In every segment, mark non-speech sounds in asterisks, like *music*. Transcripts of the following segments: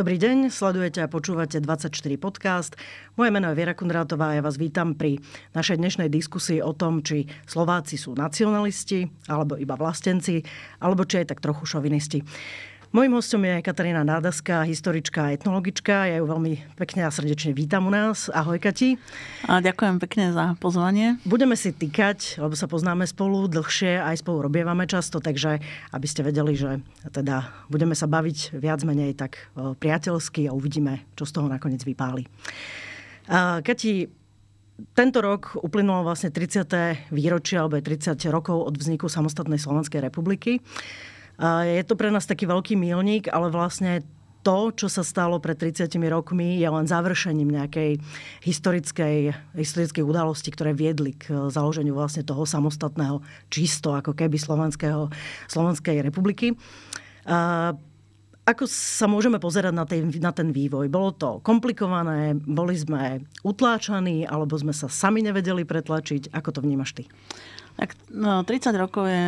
Dobrý deň, sledujete a počúvate 24 podcast. Moje meno je Viera Kundrátová a ja vás vítam pri našej dnešnej diskusii o tom, či Slováci sú nacionalisti, alebo iba vlastenci, alebo či aj tak trochu šovinisti. Mojím hostom je Katarína Nádaska, historička a etnologička. Ja ju veľmi pekne a srdečne vítam u nás. Ahoj Kati. A ďakujem pekne za pozvanie. Budeme si týkať, lebo sa poznáme spolu dlhšie, aj spolu robievame často, takže aby ste vedeli, že teda budeme sa baviť viac menej tak e, priateľsky a uvidíme, čo z toho nakoniec vypáli. Kati, tento rok uplynulo vlastne 30. výročie alebo 30 rokov od vzniku samostatnej Slovenskej republiky. Je to pre nás taký veľký milník, ale vlastne to, čo sa stalo pred 30 rokmi, je len završením nejakej historickej, historickej udalosti, ktoré viedli k eh, založeniu vlastne toho samostatného, čisto ako keby Slovenského, Slovenskej republiky. A ako sa môžeme pozerať na, tej, na ten vývoj? Bolo to komplikované, boli sme utláčaní, alebo sme sa sami nevedeli pretlačiť? Ako to vnímaš ty? Tak no, 30 rokov je,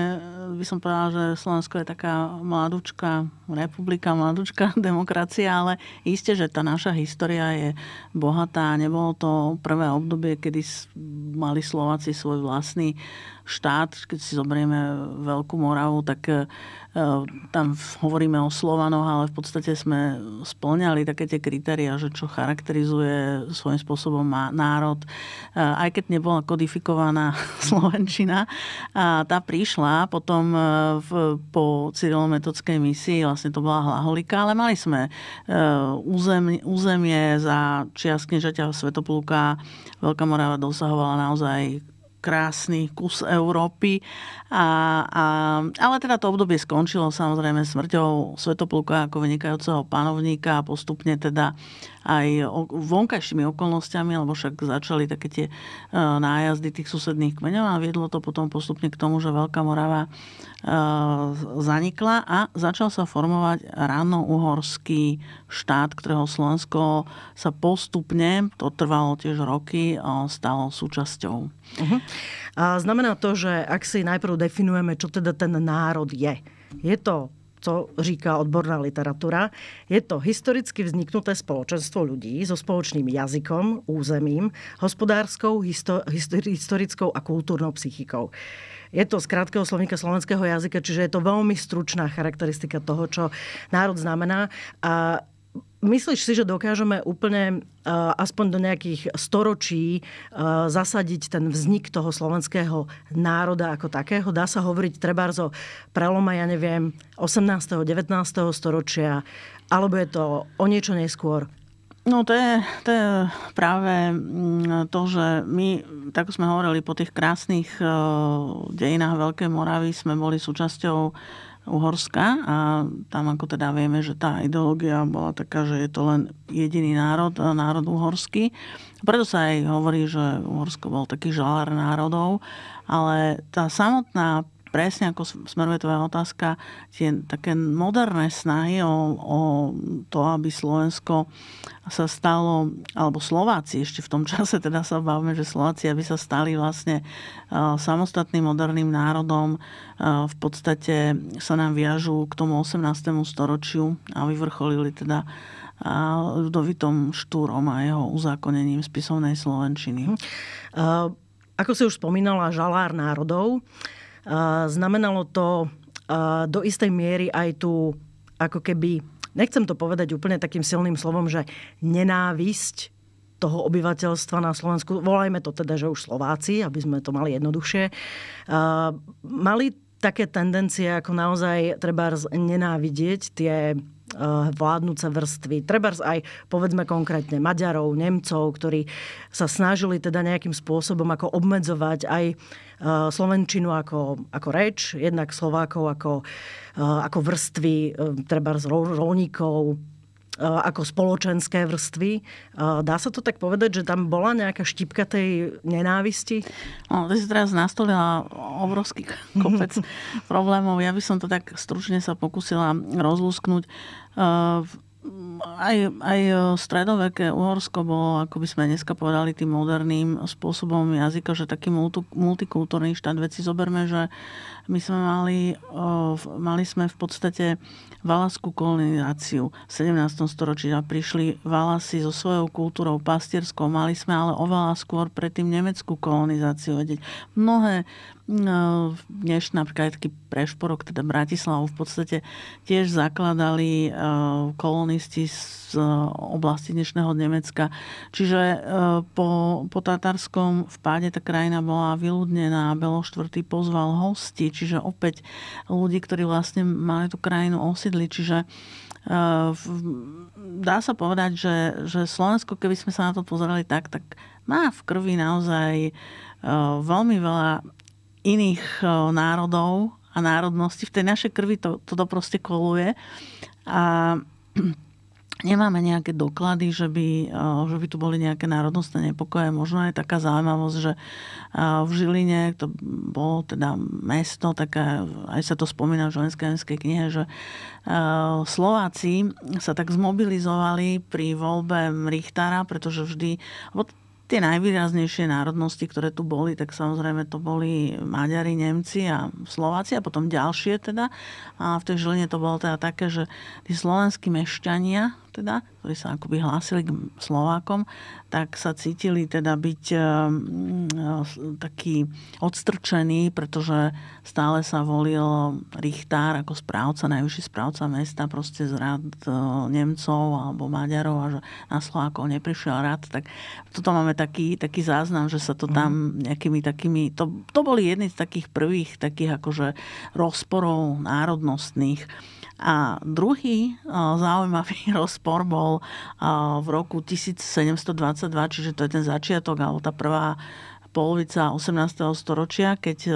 by som povedala, že Slovensko je taká mladúčka, republika, mladúčka *laughs* demokracia, ale iste, že tá naša história je bohatá. Nebolo to prvé obdobie, kedy mali Slováci svoj vlastný štát, keď si zoberieme Veľkú Moravu, tak e, tam hovoríme o Slovanoch, ale v podstate sme splňali také tie kritéria, že čo charakterizuje svojím spôsobom národ. E, aj keď nebola kodifikovaná *laughs* Slovenčina, a tá prišla potom e, v, po cyrilometodskej misii, vlastne to bola hlaholika, ale mali sme územie, územie za čias kniežaťa Svetopluka. Veľká Morava dosahovala naozaj krásny kus Európy. A, a, ale teda to obdobie skončilo samozrejme smrťou Svetopluka ako vynikajúceho panovníka a postupne teda aj vonkajšími okolnostiami, alebo však začali také tie e, nájazdy tých susedných kmeňov a viedlo to potom postupne k tomu, že Veľká Morava e, zanikla a začal sa formovať ráno-uhorský štát, ktorého Slovensko sa postupne, to trvalo tiež roky, e, stalo súčasťou. Uh-huh. A znamená to, že ak si najprv definujeme, čo teda ten národ je, je to Co říká odborná literatura. Je to historicky vzniknuté spoločenstvo ľudí so spoločným jazykom, územím, hospodárskou, histo- historickou a kultúrnou psychikou. Je to z krátkeho slovníka slovenského jazyka, čiže je to veľmi stručná charakteristika toho, čo národ znamená. A Myslíš si, že dokážeme úplne eh, aspoň do nejakých storočí eh, zasadiť ten vznik toho slovenského národa ako takého? Dá sa hovoriť treba o preloma, ja neviem, 18. 19. storočia, alebo je to o niečo neskôr? No to je, to je práve mm, to, že my, tak sme hovorili, po tých krásnych eh, dejinách Veľkej Moravy sme boli súčasťou Uhorska a tam ako teda vieme, že tá ideológia bola taká, že je to len jediný národ, e, národ uhorský. Preto sa aj hovorí, že Uhorsko bol taký žalár národov, ale tá samotná presne ako smeruje tvoja otázka, tie také moderné snahy o, o to, aby Slovensko sa stalo, alebo Slováci ešte v tom *laughs* čase, teda sa bavíme, že Slováci, aby sa stali vlastne samostatným moderným národom, v podstate sa nám viažú k tomu 18. storočiu a vyvrcholili teda a ľudovitom Štúrom a jeho uzákonením spisovnej Slovenčiny. Mhm. Ako si už spomínala, žalár národov znamenalo to do istej miery aj tu ako keby, nechcem to povedať úplne takým silným slovom, že nenávisť toho obyvateľstva na Slovensku, volajme to teda, že už Slováci, aby sme to mali jednoduchšie, mali také tendencie, ako naozaj treba nenávidieť tie Eh, vládnúce vrstvy. Treba aj povedzme konkrétne Maďarov, Nemcov, ktorí sa snažili teda nejakým spôsobom ako obmedzovať aj eh, Slovenčinu ako, ako reč, jednak Slovákov ako, eh, ako vrstvy, treba z rolníkov, E, ako spoločenské vrstvy. E, dá sa to tak povedať, že tam bola nejaká štipka tej nenávisti? No, to si teraz nastolila obrovský kopec *laughs* problémov. Ja by som to tak stručne sa pokusila rozlúsknuť. E, aj, aj e, stredoveké Uhorsko bolo, ako by sme dneska povedali, tým moderným spôsobom jazyka, že taký multikultúrny štát. Veci zoberme, že my sme mali, e, mali sme v podstate valaskú kolonizáciu v 17. storočí a prišli valasy so svojou kultúrou pastierskou. Mali sme ale oveľa skôr predtým nemeckú kolonizáciu vedieť. Mnohé No, než napríklad taký prešporok, teda Bratislavu v podstate tiež zakladali e, kolonisti z e, oblasti dnešného Nemecka. Čiže e, po, po tatárskom vpáde tá krajina bola vyľudnená a Belo IV pozval hosti, čiže opäť ľudí, ktorí vlastne mali tú krajinu osídli. Čiže dá sa povedať, že, že Slovensko, keby sme sa na to pozerali tak, tak má v krvi naozaj veľmi veľa iných e, národov a národností. V tej našej krvi to, toto proste koluje. A *clears throat* nemáme nejaké doklady, že by, e, že by tu boli nejaké národnostné nepokoje. Možno je taká zaujímavosť, že e, v Žiline, to bolo teda mesto, tak aj sa to spomína v Žilinskej knihe, že Slováci sa tak zmobilizovali pri voľbe Richtára, pretože vždy, tie najvýraznejšie národnosti, ktoré tu boli, tak samozrejme to boli Maďari, Nemci a Slováci a potom ďalšie teda. A v tej Žiline to bolo teda také, že tí slovenskí mešťania teda, ktorí sa akoby hlásili k Slovákom, tak sa cítili teda byť e, taký odstrčený, pretože stále sa volil Richtár ako správca, najvyšší správca mesta proste z rád eh, Nemcov alebo Maďarov a že na Slovákov neprišiel rád, tak toto máme taký, taký záznam, že sa to mhm. tam nejakými takými, to, to boli jedny z takých prvých takých akože rozporov národnostných a druhý e, zaujímavý *laughs* rozpor bol e, v roku 1722, čiže to je ten začiatok alebo tá prvá polovica 18. storočia, keď e,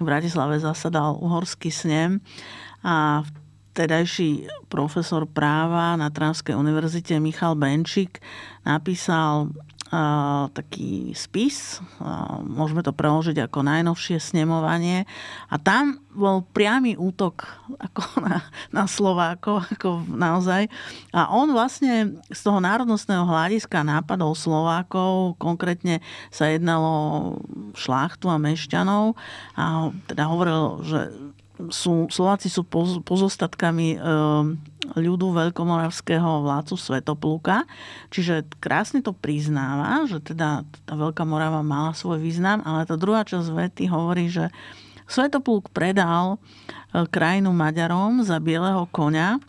v Bratislave zasadal uhorský snem a vtedajší profesor práva na Trávskej univerzite Michal Benčík napísal a, taký spis, a, môžeme to preložiť ako najnovšie snemovanie a tam bol priamy útok ako *laughs* na, na Slovákov, ako naozaj. A on vlastne z toho národnostného hľadiska nápadov Slovákov, konkrétne sa jednalo šláchtu a mešťanov a teda hovoril, že sú, Slováci sú pozostatkami ehm, ľudu veľkomoravského vládcu Svetopluka. Čiže krásne to priznáva, že teda tá Veľká Morava mala svoj význam, ale tá druhá časť vety hovorí, že Svetopluk predal e, krajinu Maďarom za bieleho konia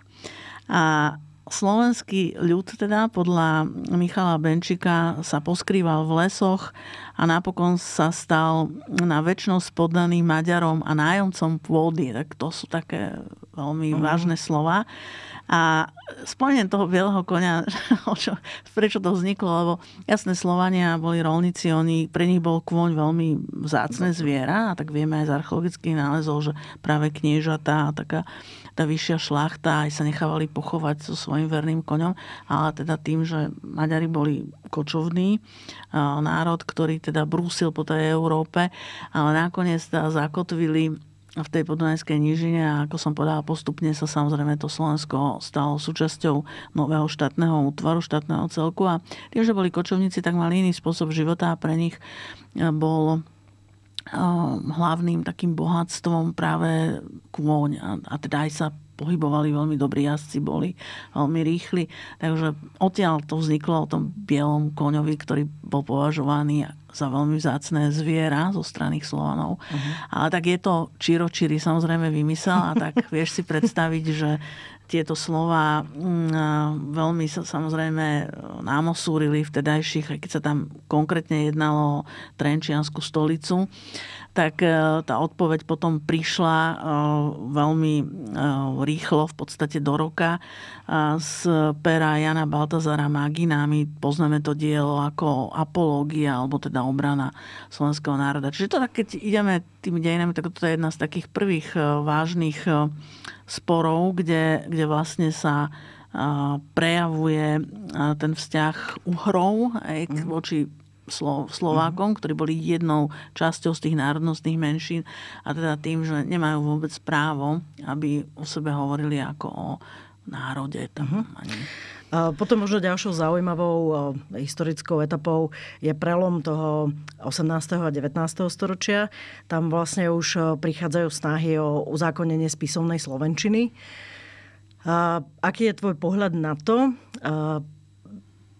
a slovenský ľud teda podľa Michala Benčika sa poskrýval v lesoch a napokon sa stal na väčšnosť poddaný Maďarom a nájomcom pôdy. Tak to sú také veľmi mm. vážne slova. A spomeniem toho bieleho konia, *laughs* čo, prečo to vzniklo, lebo jasné Slovania boli rolníci, oni, pre nich bol kôň veľmi vzácne zviera a tak vieme aj z archeologických nálezov, že práve kniežatá a taká tá vyššia šlachta aj sa nechávali pochovať so svojim verným koňom, ale teda tým, že Maďari boli kočovný e, národ, ktorý teda brúsil po tej Európe, ale nakoniec teda zakotvili v tej podunajskej nížine a ako som povedala, postupne sa samozrejme to Slovensko stalo súčasťou nového štátneho útvaru, štátneho celku a tým, že boli kočovníci, tak mali iný spôsob života a pre nich eh, bol eh, hlavným takým bohatstvom práve kôň a, a teda aj sa pohybovali, veľmi dobrí jazdci boli, veľmi rýchli. Takže odtiaľ to vzniklo o tom bielom koňovi, ktorý bol považovaný za veľmi vzácné zviera zo strany Slovanov. Uh-huh. Ale tak je to čiročíry samozrejme vymysel a tak *laughs* vieš si predstaviť, že tieto slova mm, veľmi sa samozrejme e, námosúrili vtedajších, keď sa tam konkrétne jednalo o Trenčiansku stolicu tak e, tá odpoveď potom prišla e, veľmi e, rýchlo, v podstate do roka, z pera Jana Baltazara Magina. My poznáme to dielo ako apológia, alebo teda obrana slovenského národa. Čiže to tak, keď ideme tými dejinami, tak to je jedna z takých prvých vážnych sporov, kde, kde vlastne sa prejavuje ten vzťah uhrov aj mhm. voči Slovákom, ktorí boli jednou časťou z tých národnostných menšín a teda tým, že nemajú vôbec právo, aby o sebe hovorili ako o národe. Tam uh-huh. ani. Potom možno ďalšou zaujímavou historickou etapou je prelom toho 18. a 19. storočia. Tam vlastne už prichádzajú snahy o uzákonenie spisovnej slovenčiny. Aký je tvoj pohľad na to?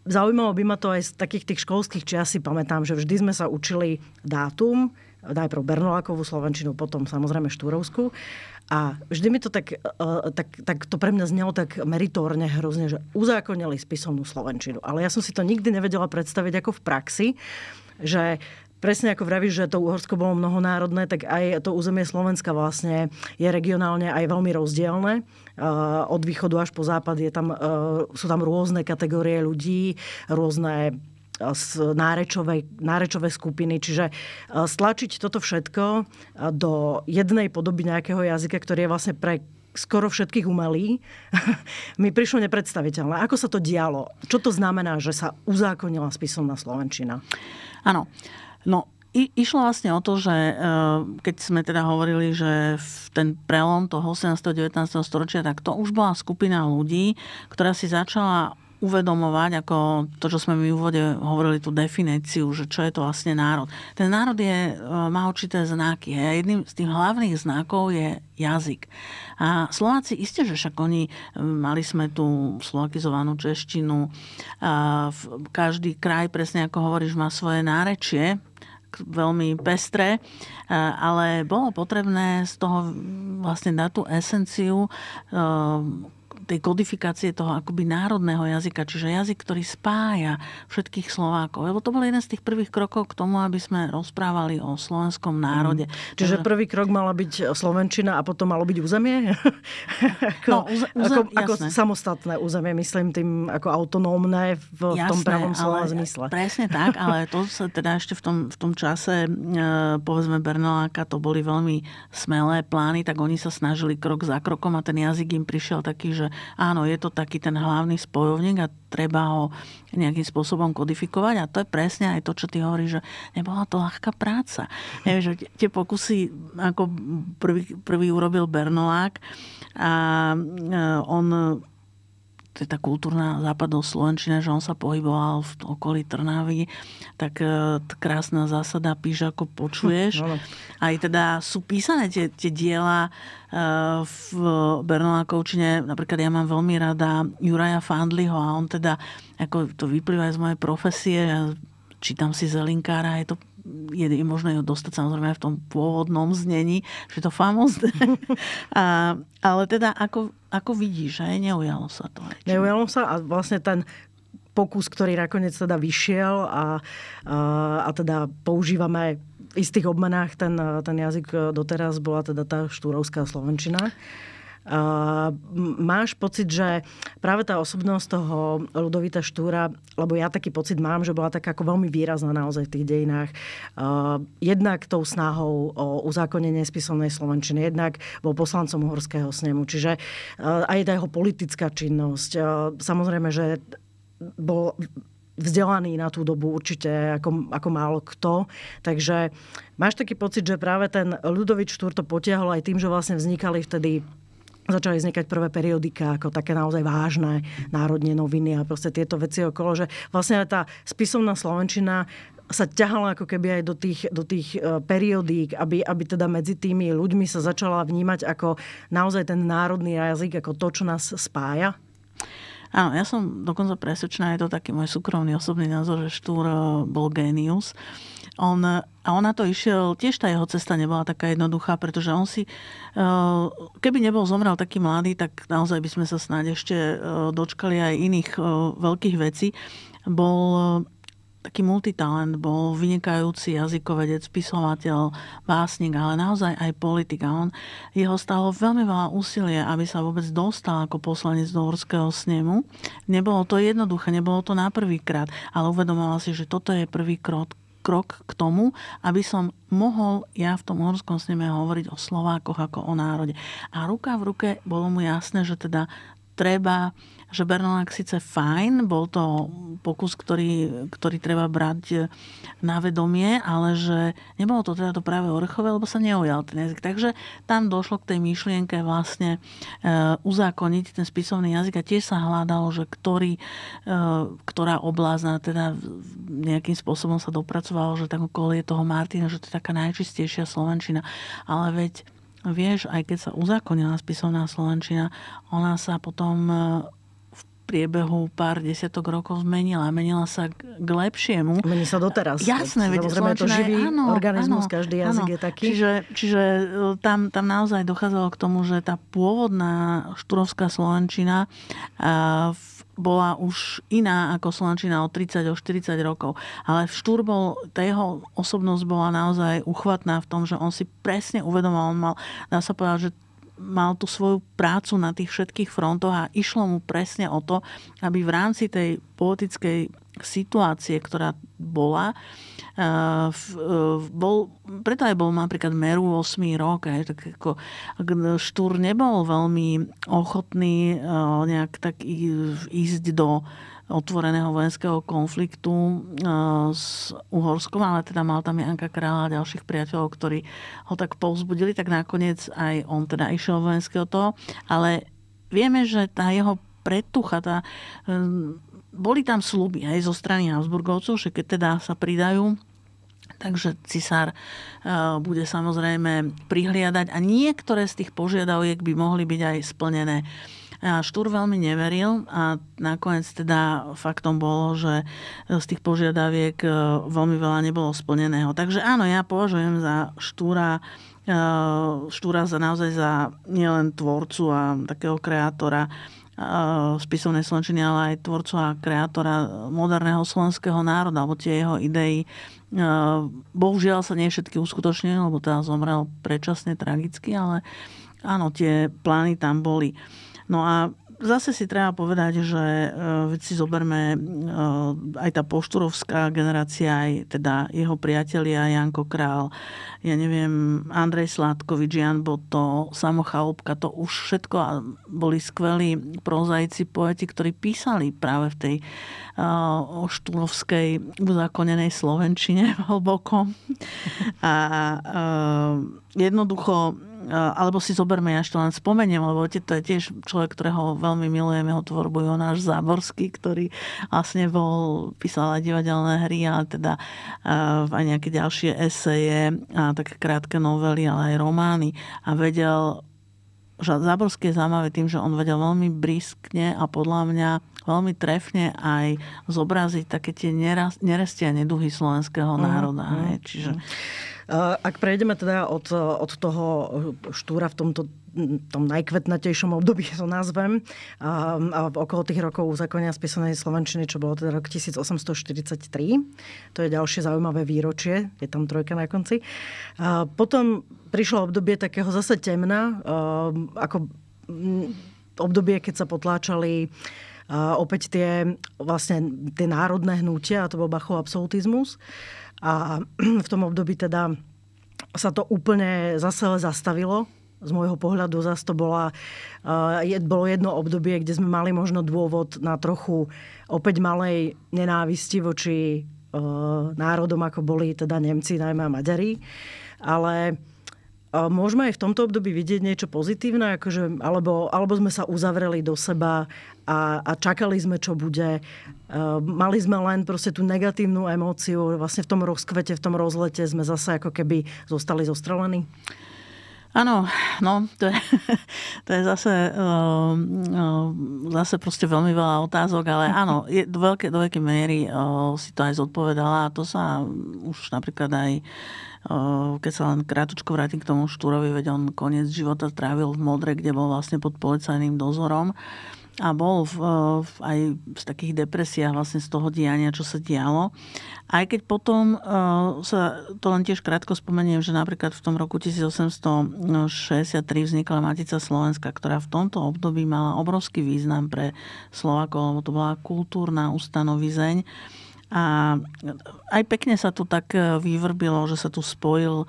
zaujímalo by ma to aj z takých tých školských čias, si pamätám, že vždy sme sa učili dátum, najprv Bernolákovú slovenčinu, potom samozrejme Štúrovskú. A vždy mi to tak, e, tak, tak to pre mňa znelo tak meritorne hrozne, že uzákonili spisovnú slovenčinu. Ale ja som si to nikdy nevedela predstaviť ako v praxi, že Presne ako vravíš, že to Uhorsko bolo mnohonárodné, tak aj to územie Slovenska vlastne je regionálne aj veľmi rozdielne. Eh, od východu až po západ je tam, eh, sú tam rôzne kategórie ľudí, rôzne eh, nárečové, nárečové skupiny. Čiže stlačiť toto všetko do jednej podoby nejakého jazyka, ktorý je vlastne pre skoro všetkých umelí, *laughs* mi prišlo nepredstaviteľné. Ako sa to dialo? Čo to znamená, že sa uzákonila spisovná Slovenčina? Áno. Uh, No, i, išlo vlastne o to, že e, keď sme teda hovorili, že v ten prelom toho 18. 19. storočia, tak to už bola skupina ľudí, ktorá si začala uvedomovať, ako to, čo sme v úvode hovorili, tú definíciu, že čo je to vlastne národ. Ten národ je, e, má určité znaky. A jedným z tých hlavných znakov je jazyk. A Slováci, isté, že však oni, e, mali sme tú slovakizovanú češtinu, každý kraj, presne ako hovoríš, má svoje nárečie, veľmi pestré, e, ale bolo potrebné z toho vlastne na tú esenciu e, tej kodifikácie toho akoby národného jazyka, čiže jazyk, ktorý spája všetkých Slovákov. Lebo to bol jeden z tých prvých krokov k tomu, aby sme rozprávali o slovenskom národe. Mm. Čiže čiže prvý krok mala byť Slovenčina a potom malo byť územie? *laughs* ako, no, úze, ako, ako samostatné územie, myslím tým ako autonómne v, jasné, v tom pravom slova zmysle. Presne tak, ale *laughs* to sa teda ešte v tom, v tom čase, e, povedzme Bernoláka, to boli veľmi smelé plány, tak oni sa snažili krok za krokom a ten jazyk im prišiel taký, že áno, je to taký ten hlavný spojovník a treba ho nejakým spôsobom kodifikovať a to je presne aj to, čo ty hovoríš, že nebola to ľahká práca. Neviem, *laughs* že tie pokusy, ako prvý, prvý urobil Bernolák a e, on to je tá kultúrna Slovenčina, že on sa pohyboval v okolí Trnavy, tak e, krásna zásada píš ako počuješ. Hm, aj teda sú písané tie, tie diela e, v Bernolákovčine, napríklad ja mám veľmi rada Juraja Fandliho a on teda, ako to vyplýva aj z mojej profesie, ja čítam si Zelinkára, je to je, je možné ju dostať samozrejme aj v tom pôvodnom znení, že to famozne. *laughs* a, ale teda ako, ako vidíš, aj neujalo sa to. Aj, či... neujalo sa a vlastne ten pokus, ktorý nakoniec teda vyšiel a, a, a teda používame v istých obmenách ten, ten jazyk doteraz bola teda tá štúrovská slovenčina máš pocit, že práve tá osobnosť toho Ludovita Štúra, lebo ja taký pocit mám, že bola taká ako veľmi výrazná naozaj v tých dejinách. Jednak tou snahou o uzákonenie spisovnej Slovenčiny, jednak bol poslancom Uhorského snemu, čiže aj tá jeho politická činnosť. Samozrejme, že bol vzdelaný na tú dobu určite ako, ako málo kto. Takže máš taký pocit, že práve ten Ľudovič Štúr to potiahol aj tým, že vlastne vznikali vtedy začali vznikať prvé periodika, ako také naozaj vážne národne noviny a proste tieto veci okolo, že vlastne tá spisovná Slovenčina sa ťahala ako keby aj do tých, do tých e, periodík, aby, aby teda medzi tými ľuďmi sa začala vnímať ako naozaj ten národný jazyk, ako to, čo nás spája? Áno, ja som dokonca presvedčená, je to taký môj súkromný osobný názor, že Štúr e, bol génius. Uh, on, a on na to išiel, tiež tá jeho cesta nebola taká jednoduchá, pretože on si, eh, keby nebol zomrel taký mladý, tak naozaj by sme sa snáď ešte eh, dočkali aj iných eh, veľkých vecí. Bol taký multitalent, bol vynikajúci jazykovedec, spisovateľ, básnik, ale naozaj aj politik. A on, jeho stalo veľmi veľa úsilie, aby sa vôbec dostal ako poslanec do Horského snemu. Nebolo to jednoduché, nebolo to na prvýkrát, ale uvedomoval si, že toto je prvý krok, krok k tomu, aby som mohol ja v tom horskom sneme hovoriť o Slovákoch ako o národe. A ruka v ruke bolo mu jasné, že teda treba, že Bernolák síce fajn, bol to pokus, ktorý, ktorý treba brať na vedomie, ale že nebolo to teda to práve orchové, lebo sa neujal ten jazyk. Takže tam došlo k tej myšlienke vlastne e, uzákoniť ten spisovný jazyk a tiež sa hľadalo, že ktorý, e, ktorá oblázna teda nejakým spôsobom sa dopracovalo, že tak okolo je toho Martina, že to je taká najčistejšia Slovenčina. Ale veď vieš, aj keď sa uzákonila spisovná Slovenčina, ona sa potom priebehu pár desiatok rokov zmenila. Menila sa k lepšiemu. Mení sa doteraz. Jasné, veď to živý áno, organizmus, áno, každý jazyk áno. je taký. Čiže, čiže e, tam, tam naozaj dochádzalo k tomu, že tá pôvodná štúrovská slovenčina e, v bola už iná ako Slovenčina o 30, o 40 rokov. Ale Štúr bol, tá jeho osobnosť bola naozaj uchvatná v tom, že on si presne uvedomal, on mal, dá sa povedať, že mal tú svoju prácu na tých všetkých frontoch a išlo mu presne o to, aby v rámci tej politickej situácie, ktorá bola, eh, eh, bol, preto aj bol napríklad Meru 8 rok, aj, tak ako Štúr nebol veľmi ochotný eh, nejak tak ísť do otvoreného vojenského konfliktu eh, s Uhorskom, ale teda mal tam Janka Kráľa a ďalších priateľov, ktorí ho tak povzbudili, tak nakoniec aj on teda išiel vojenského toho, ale vieme, že tá jeho pretucha, tá, eh, boli tam sluby aj zo strany Habsburgovcov, že keď teda sa pridajú Takže cisár eh, bude samozrejme prihliadať a niektoré z tých požiadaviek by mohli byť aj splnené a Štúr veľmi neveril a nakoniec teda faktom bolo, že z tých požiadaviek e, veľmi veľa nebolo splneného. Takže áno, ja považujem za Štúra e, Štúra za naozaj za nielen tvorcu a takého kreátora spisovnej e, slončiny, ale aj tvorcu a kreátora moderného slovenského národa, alebo tie jeho idei. Bohužiaľ sa nie všetky uskutočnili, lebo teda zomrel predčasne tragicky, ale áno, tie plány tam boli. No a zase si treba povedať, že e, si zoberme e, aj tá pošturovská generácia, aj teda jeho priatelia Janko Král, ja neviem, Andrej Sládkovič, Jan Boto, Samo Chalupka, to už všetko a boli skvelí prozajci, poeti, ktorí písali práve v tej e, ošturovskej uzakonenej Slovenčine *laughs* hlboko. A jednoducho alebo si zoberme, ja ešte len spomeniem, lebo to je tiež človek, ktorého veľmi milujem, jeho tvorbu Jonáš Záborský, ktorý vlastne bol, písal aj divadelné hry a teda aj nejaké ďalšie eseje a také krátke novely, ale aj romány a vedel že Záborský je zaujímavý tým, že on vedel veľmi briskne a podľa mňa veľmi trefne aj zobraziť také tie a neduhy slovenského mhm, národa. Mm, hej, Čiže... Mhm. Eh, ak prejdeme teda od, od toho eh, štúra v tomto hm, tom najkvetnatejšom období, *laughs* to nazvem, eh, a, a okolo tých rokov uzakonia spisanej Slovenčiny, čo bolo teda rok 1843. To je ďalšie zaujímavé výročie, je tam trojka na konci. A potom prišlo obdobie takého zase temna, a, ako hm, obdobie, keď sa potláčali uh, uh, opäť tie, vlastne, tie národné hnutia, a to bol Bachov absolutizmus. A *clears throat* v tom období teda sa to úplne zase zastavilo, z môjho pohľadu zase to bola, je, bolo jedno obdobie, kde sme mali možno dôvod na trochu opäť malej nenávisti voči národom, ako boli teda Nemci, najmä Maďari. Ale Môžeme aj v tomto období vidieť niečo pozitívne, akože, alebo, alebo sme sa uzavreli do seba a, a čakali sme, čo bude. E, mali sme len proste tú negatívnu emóciu. Vlastne v tom rozkvete, v tom rozlete sme zase ako keby zostali zostrelení. Áno, no, to je, *laughs* to je zase, um, um, zase proste veľmi veľa otázok, ale *laughs* áno, je, do, veľkej, do veľkej miery uh, si to aj zodpovedala a to sa už napríklad aj keď sa len krátko vrátim k tomu Štúrovi, veď on koniec života trávil v Modre, kde bol vlastne pod policajným dozorom a bol v, v, aj v takých depresiách vlastne z toho diania, čo sa dialo. Aj keď potom uh, sa to len tiež krátko spomeniem, že napríklad v tom roku 1863 vznikla Matica Slovenska, ktorá v tomto období mala obrovský význam pre Slovakov, lebo to bola kultúrna ustanovizeň. Uh, a aj pekne sa tu tak e, vyvrbilo, že sa tu spojil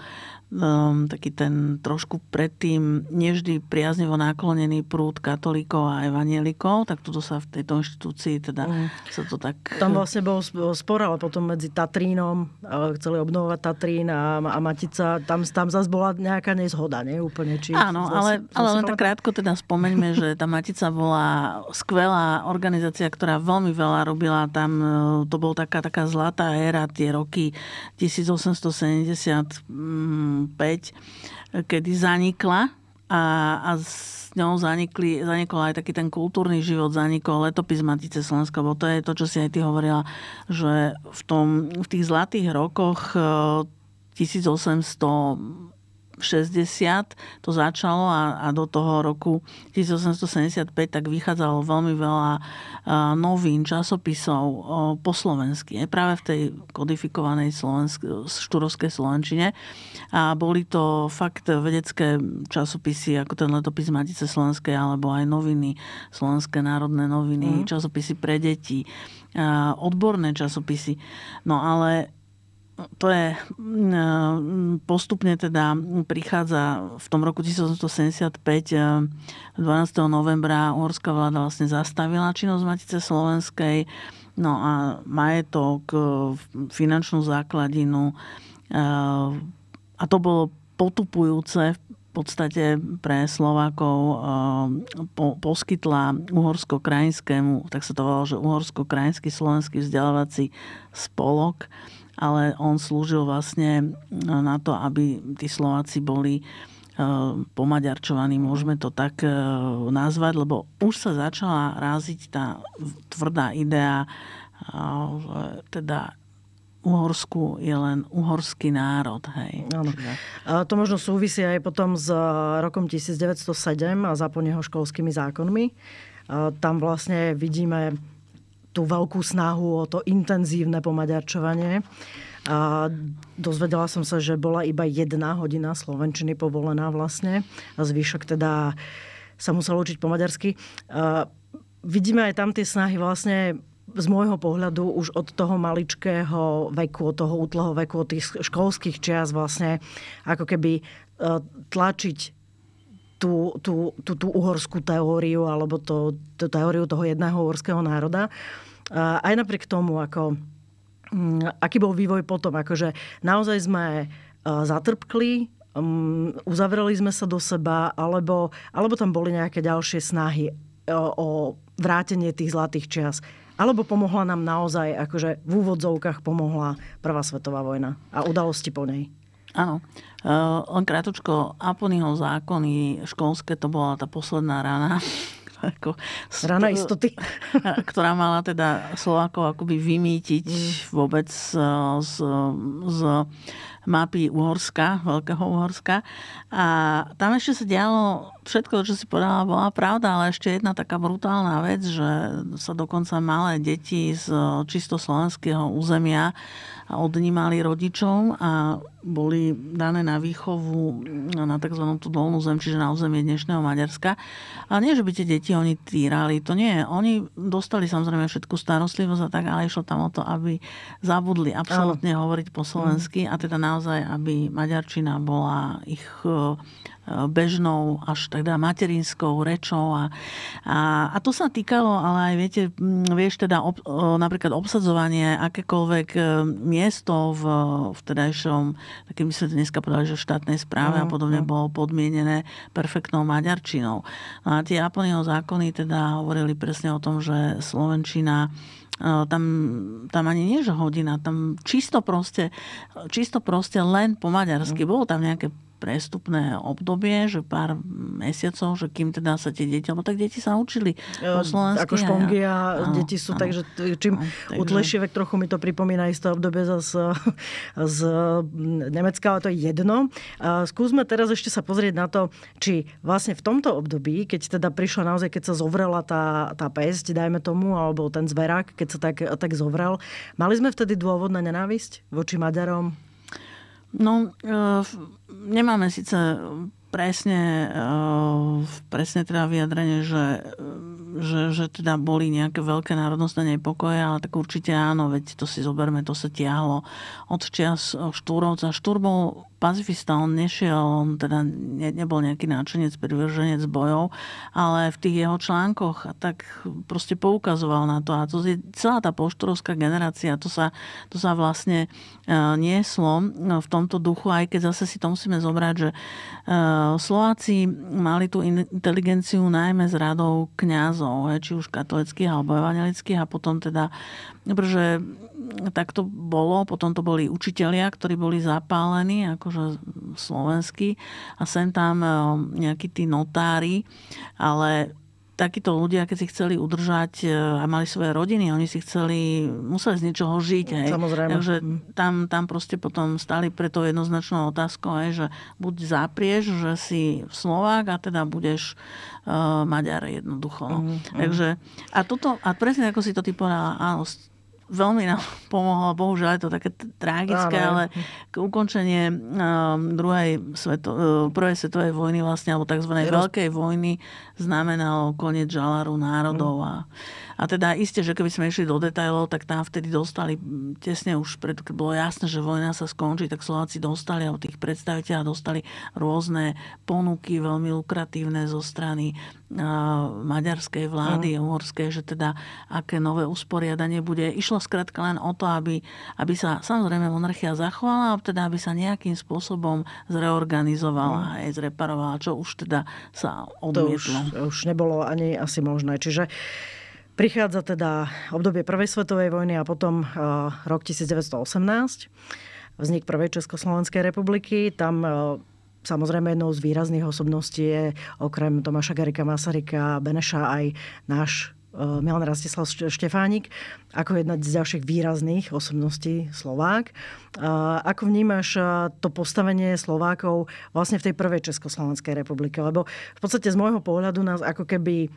um, taký ten trošku predtým neždy priaznevo naklonený prúd katolíkov a evanielikov, tak toto sa v tejto inštitúcii teda mm. sa to tak... Tam vlastne bol spor, ale potom medzi Tatrínom, e, chceli obnovovať Tatrín a, a Matica, tam, tam zase bola nejaká nezhoda, nie? Úplne či... Áno, zase, ale, zase, ale len tak krátko teda spomeňme, že tá Matica bola skvelá organizácia, ktorá veľmi veľa robila, tam e, to bol taká, taká zlatá éra, tie roky 1870 kedy zanikla a, a s ňou zanikli, zanikol aj taký ten kultúrny život, zanikol letopis Matice Slovenska, bo to je to, čo si aj ty hovorila, že v, tom, v tých zlatých rokoch 1800 e, 60 to začalo a, a do toho roku 1875 tak vychádzalo veľmi veľa novín, časopisov po slovensky, práve v tej kodifikovanej slovensk- štúrovskej slovenčine. A boli to fakt vedecké časopisy, ako ten letopis Matice Slovenskej, alebo aj noviny, Slovenské národné noviny, mm. časopisy pre deti, odborné časopisy. No ale to je mm, e, mm, postupne teda prichádza v tom roku 1875 12. E, novembra Uhorská vláda vlastne zastavila činnosť Matice Slovenskej no a majetok, e, finančnú základinu a to bolo potupujúce v podstate pre Slovákov po, poskytla uhorsko-krajinskému, tak sa to volalo, že uhorsko-krajinský slovenský vzdelávací spolok ale on slúžil vlastne e, na to, aby tí Slováci boli e, pomaďarčovaní, môžeme to tak e, nazvať, lebo už sa začala ráziť tá tvrdá idea, že teda Uhorsku je len uhorský národ. Hej. Ano. A to možno súvisí aj potom s rokom 1907 a za po neho školskými zákonmi. A tam vlastne vidíme tú veľkú snahu o to intenzívne pomaďarčovanie. A dozvedela som sa, že bola iba jedna hodina slovenčiny povolená vlastne a zvyšok teda sa musel učiť po maďarsky. A vidíme aj tam tie snahy vlastne z môjho pohľadu už od toho maličkého veku, od toho útloho veku, od tých školských čias vlastne ako keby e, tlačiť tú, tú, tú, tú uhorskú teóriu alebo to, tú teóriu toho jedného uhorského národa. A aj napriek tomu, ako, mm, aký bol vývoj potom, akože naozaj sme e, zatrpkli, mm, uzavreli sme sa do seba, alebo, alebo tam boli nejaké ďalšie snahy e, o vrátenie tých zlatých čias. Alebo pomohla nám naozaj, akože v úvodzovkách pomohla Prvá svetová vojna a udalosti po nej. Áno. Uh, len krátko, Aponyho zákony školské, to bola tá posledná rana, *laughs* ako, Rana istoty. *laughs* ktorá mala teda Slovákov akoby vymýtiť mm. vôbec eh, z, z mapy Uhorska, Veľkého Uhorska. A tam ešte sa dialo všetko, čo si povedala, bola pravda, ale ešte jedna taká brutálna vec, že sa dokonca malé deti z čisto slovenského územia odnímali rodičom a boli dané na výchovu na tzv. tú dolnú zem, čiže na územie dnešného Maďarska. Ale nie, že by tie deti oni týrali, to nie. Oni dostali samozrejme všetku starostlivosť a tak, ale išlo tam o to, aby zabudli absolútne hovoriť po mhm. slovensky a teda na naozaj, aby maďarčina bola ich e, bežnou až teda materinskou rečou. A, a, a to sa týkalo, ale aj viete, vieš teda ob, e, napríklad obsadzovanie akékoľvek e, miesto v, v tedajšom, takým by sme to dneska povedali, že štátnej správe mm, a podobne mm. bolo podmienené perfektnou maďarčinou. No a tie Japonyho zákony teda hovorili presne o tom, že Slovenčina Eh, tam, tam ani nie, že hodina, tam čisto proste, čisto proste len po maďarsky. Mhm. Bolo tam nejaké prestupné obdobie, že pár mesiacov, že kým teda sa tie deti, alebo tak deti sa učili ehm, po slovensky. Ako špongy a áno, deti sú, tak, že čím takže... trochu mi to pripomína isté obdobie *laughs* z, z mm, Nemecka, ale to je jedno. A skúsme teraz ešte sa pozrieť na to, či vlastne v tomto období, keď teda prišla naozaj, keď sa zovrela tá, tá pesť, dajme tomu, alebo ten zverák, keď sa tak, tak zovrel, mali sme vtedy dôvod na nenávisť voči Maďarom? No, uh nemáme síce presne, eh, presne teda vyjadrenie, že, že, že teda boli nejaké veľké národnostné nepokoje, ale tak určite áno, veď to si zoberme, to sa tiahlo od čias eh, Štúrovca. Štúr bol pacifista, on nešiel, on teda ne, nebol nejaký náčenec, privrženec bojov, ale v tých jeho článkoch tak proste poukazoval na to. A to je celá tá poštorovská generácia, to sa, to sa vlastne e, nieslo e, v tomto duchu, aj keď zase si to musíme zobrať, že e, Slováci mali tú inteligenciu najmä z radou kňazov, či už katolických alebo evangelických a potom teda že tak to bolo, potom to boli učitelia, ktorí boli zapálení, akože slovenskí a sem tam e, nejakí tí notári, ale takíto ľudia, keď si chceli udržať e, a mali svoje rodiny, oni si chceli, museli z niečoho žiť. Hej. Samozrejme. Takže mhm. tam, tam proste potom stali pre to jednoznačnou otázkou, hej, že buď zaprieš, že si Slovák a teda budeš uh, Maďar jednoducho. Mm, mm. Takže, a, toto, a presne ako si to ty povedala, áno, veľmi nám *laughs* pomohlo, Bohužiaľ je to také tragické, Áno. ale k ukončenie um, druhej sveto, e, prvej svetovej vojny vlastne, alebo tzv. veľkej vojny znamenalo koniec žalaru národov mm. a a teda isté, že keby sme išli do detajlov, tak tam vtedy dostali tesne už, pred, keď bolo jasné, že vojna sa skončí, tak Slováci dostali od tých predstaviteľov dostali rôzne ponuky veľmi lukratívne zo strany maďarskej vlády, mm. uhorskej, že teda aké nové usporiadanie bude. Išlo skrátka len o to, aby, aby sa samozrejme monarchia zachovala, a teda aby sa nejakým spôsobom zreorganizovala mm. aj zreparovala, čo už teda sa odmietlo. To už, už nebolo ani asi možné. Čiže Prichádza teda obdobie Prvej svetovej vojny a potom eh, rok 1918, vznik Prvej Československej republiky. Tam eh, samozrejme jednou z výrazných osobností je okrem Tomáša Garika Masarika Beneša aj náš Eh, Milan Rastislav Štefánik, ako jedna z ďalších výrazných osobností Slovák. Eh, ako vnímaš eh, to postavenie Slovákov vlastne v tej prvej Československej republike? Lebo v podstate z môjho pohľadu nás ako keby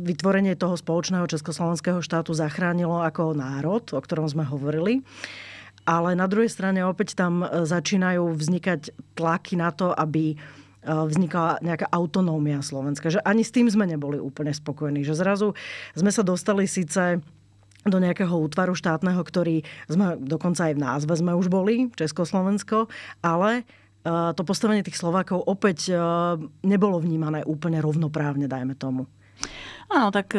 vytvorenie toho spoločného československého štátu zachránilo ako národ, o ktorom sme hovorili. Ale na druhej strane opäť tam začínajú vznikať tlaky na to, aby uh, E, vznikala nejaká autonómia Slovenska. Že ani s tým sme neboli úplne spokojní. Že zrazu sme sa dostali síce do nejakého útvaru štátneho, ktorý sme dokonca aj v názve sme už boli, Československo, ale e, to postavenie tých Slovákov opäť e, nebolo vnímané úplne rovnoprávne, dajme tomu. Áno, tak e,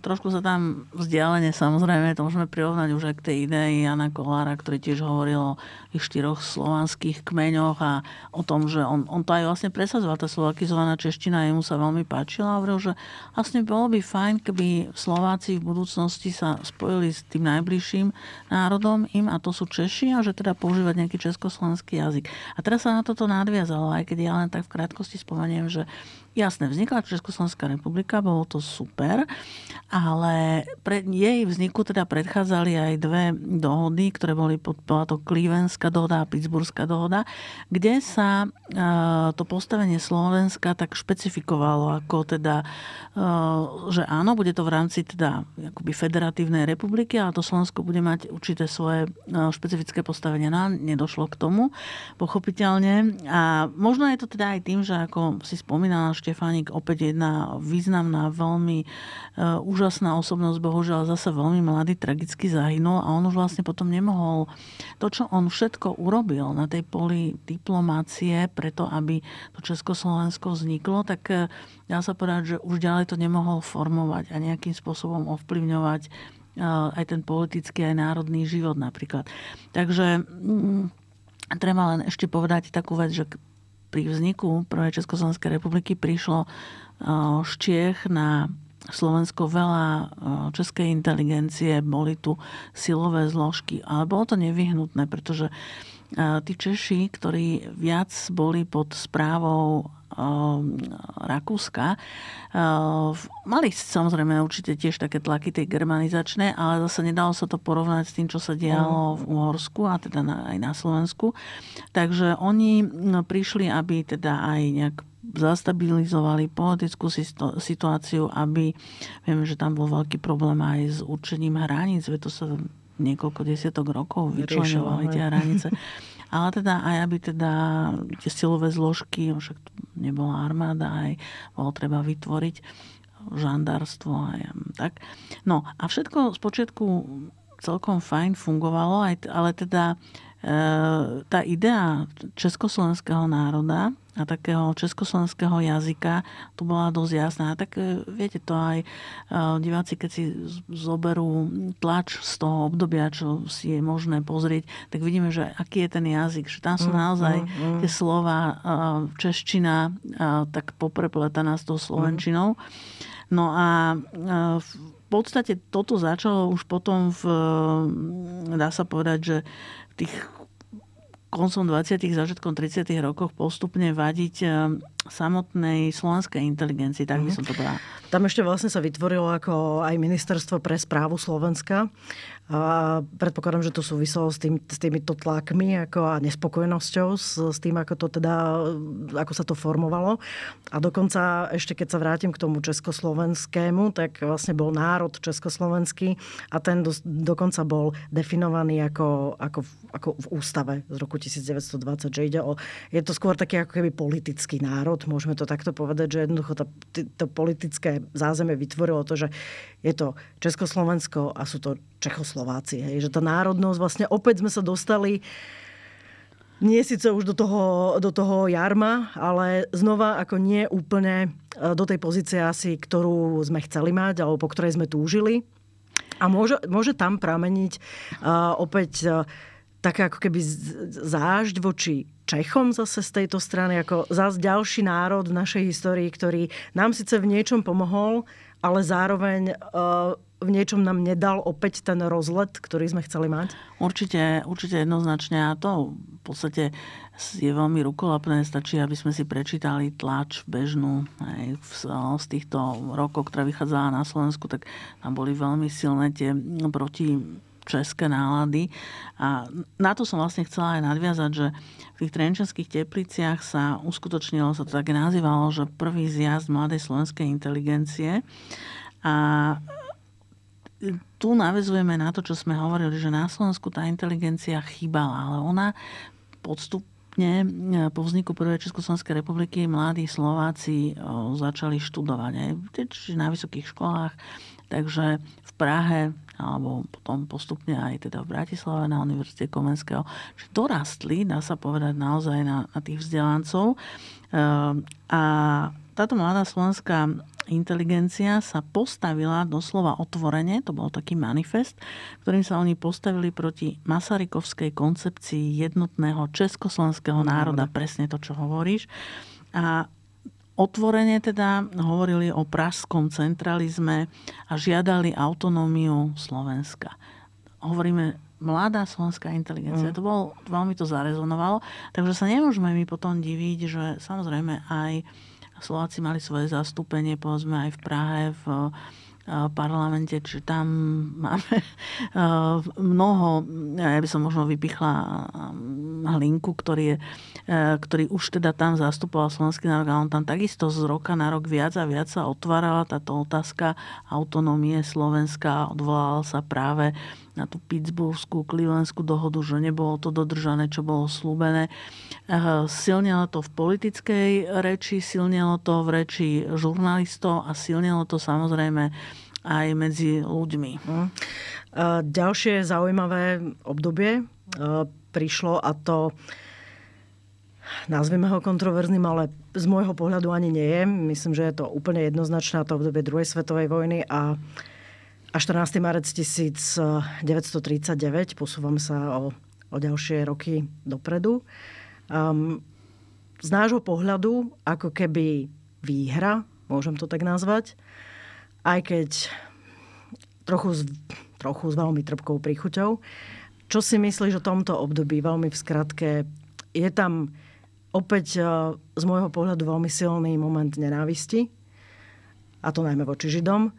trošku sa tam vzdialenie samozrejme, to môžeme prirovnať už aj k tej idei Jana Kolára, ktorý tiež hovoril o tých štyroch slovanských kmeňoch a o tom, že on, on to aj vlastne presadzoval, tá slovakizovaná čeština jemu sa veľmi páčila a hovoril, že vlastne bolo by fajn, keby Slováci v budúcnosti sa spojili s tým najbližším národom im a to sú Češi a že teda používať nejaký československý jazyk. A teraz sa na toto nadviazalo, aj keď ja len tak v krátkosti spomeniem, že Jasné, vznikla Československá republika, bolo to super, ale pred jej vzniku teda predchádzali aj dve dohody, ktoré boli pod to Klívenská dohoda a Pittsburghská dohoda, kde sa e, to postavenie Slovenska tak špecifikovalo, ako teda, e, že áno, bude to v rámci teda akoby federatívnej republiky, ale to Slovensko bude mať určité svoje e, špecifické postavenie. No, nedošlo k tomu, pochopiteľne. A možno je to teda aj tým, že ako si spomínala, Štefánik opäť jedna významná, veľmi e, úžasná osobnosť, bohužiaľ zase veľmi mladý, tragicky zahynul a on už vlastne potom nemohol to, čo on všetko urobil na tej poli diplomácie preto, aby to Československo vzniklo, tak e, dá sa povedať, že už ďalej to nemohol formovať a nejakým spôsobom ovplyvňovať e, aj ten politický, aj národný život napríklad. Takže mm, treba len ešte povedať takú vec, že pri vzniku prvej Československej republiky prišlo e, z Čiech na Slovensko veľa e, českej inteligencie, boli tu silové zložky, ale bolo to nevyhnutné, pretože e, tí Češi, ktorí viac boli pod správou Ehm, Rakúska. Ehm, mali samozrejme určite tiež také tlaky tie germanizačné, ale zase nedalo sa to porovnať s tým, čo sa dialo no. v Uhorsku a teda aj na Slovensku. Takže oni no, prišli, aby teda aj nejak zastabilizovali politickú situáciu, aby, vieme, že tam bol veľký problém aj s určením hraníc, veď to sa niekoľko desiatok rokov vyčlenovali tie hranice. *laughs* Ale teda aj aby teda tie silové zložky, však nebola armáda, aj bolo treba vytvoriť žandárstvo aj tak. No a všetko počiatku celkom fajn fungovalo, aj, ale teda Eh, tá idea československého národa a takého československého jazyka tu bola dosť jasná. A tak eh, viete to aj eh, diváci, keď si zoberú tlač z toho obdobia, čo si je možné pozrieť, tak vidíme, že aký je ten jazyk. Že tam sú mm, naozaj mm, mm. tie slova čeština tak poprepletaná s tou slovenčinou. No a v podstate toto začalo už potom v, dá sa povedať, že tých koncom 20. začiatkom 30. rokov postupne vadiť eh, samotnej slovenskej inteligencii, tak by mhm. som to bola. Tam ešte vlastne sa vytvorilo ako aj ministerstvo pre správu Slovenska a predpokladám, že to súviselo s, tým, s týmito tlakmi ako a nespokojnosťou s, s tým, ako to teda, ako sa to formovalo. A dokonca ešte keď sa vrátim k tomu československému, tak vlastne bol národ československý a ten do, dokonca bol definovaný ako, ako, ako v ústave z roku 1920, že ide o, je to skôr taký ako keby politický národ, môžeme to takto povedať, že jednoducho to, to politické zázemie vytvorilo to, že je to Československo a sú to Čechoslováci. Hej. Že tá národnosť, vlastne opäť sme sa dostali nie síce už do toho, do toho jarma, ale znova ako nie úplne e, do tej pozície asi, ktorú sme chceli mať alebo po ktorej sme túžili. A môže, môže tam prameniť uh, opäť uh, taká ako keby zážď voči Čechom zase z tejto strany, ako zase ďalší národ v našej histórii, ktorý nám síce v niečom pomohol, ale zároveň uh, v niečom nám nedal opäť ten rozlet, ktorý sme chceli mať? Určite, určite jednoznačne a to v podstate je veľmi rukolapné. Stačí, aby sme si prečítali tlač bežnú aj v, z týchto rokov, ktorá vychádzala na Slovensku, tak tam boli veľmi silné tie proti české nálady. A na to som vlastne chcela aj nadviazať, že v tých trenčanských tepliciach sa uskutočnilo, sa to tak nazývalo, že prvý zjazd mladej slovenskej inteligencie. A tu navezujeme na to, čo sme hovorili, že na Slovensku tá inteligencia chýbala, ale ona podstup, postupne e, po vzniku prvej Československej republiky mladí Slováci e, začali študovať aj na vysokých školách, takže v Prahe alebo potom postupne aj teda v Bratislave na Univerzite Komenského, že dorastli, dá sa povedať, naozaj na, na tých vzdelancov. E, a táto mladá slovenská inteligencia sa postavila doslova otvorene, to bol taký manifest, ktorým sa oni postavili proti Masarykovskej koncepcii jednotného československého národa, presne to, čo hovoríš. A otvorene teda hovorili o pražskom centralizme a žiadali autonómiu Slovenska. Hovoríme mladá slovenská inteligencia. Mm. To bol, veľmi to zarezonovalo. Takže sa nemôžeme my potom diviť, že samozrejme aj Slováci mali svoje zastúpenie, povedzme, aj v Prahe, v eh, parlamente, čiže tam *laughs* máme eh, mnoho, eh, ja by som možno vypichla Hlinku, ktorý, je, ktorý už teda tam zastupoval slovenský národ a on tam takisto z roka na rok viac a viac sa otvárala táto otázka autonómie Slovenska, odvolala sa práve na tú Pittsburghskú, Clevelandskú dohodu, že nebolo to dodržané, čo bolo slúbené. Eh, silnilo to v politickej reči, silnilo to v reči žurnalistov a silnilo to samozrejme aj medzi ľuďmi. Mhm. Eh, ďalšie zaujímavé obdobie eh, prišlo a to nazvime ho kontroverzným, ale z môjho pohľadu ani nie je. Myslím, že je to úplne jednoznačné to obdobie druhej svetovej vojny a uh, a 14. marec 1939, posúvam sa o, o ďalšie roky dopredu. Um, z nášho pohľadu, ako keby výhra, môžem to tak nazvať, aj keď trochu s, trochu s veľmi trpkou príchuťou. Čo si myslíš o tomto období? Veľmi v skratke. Je tam opäť e, z môjho pohľadu veľmi silný moment nenávisti, a to najmä voči Židom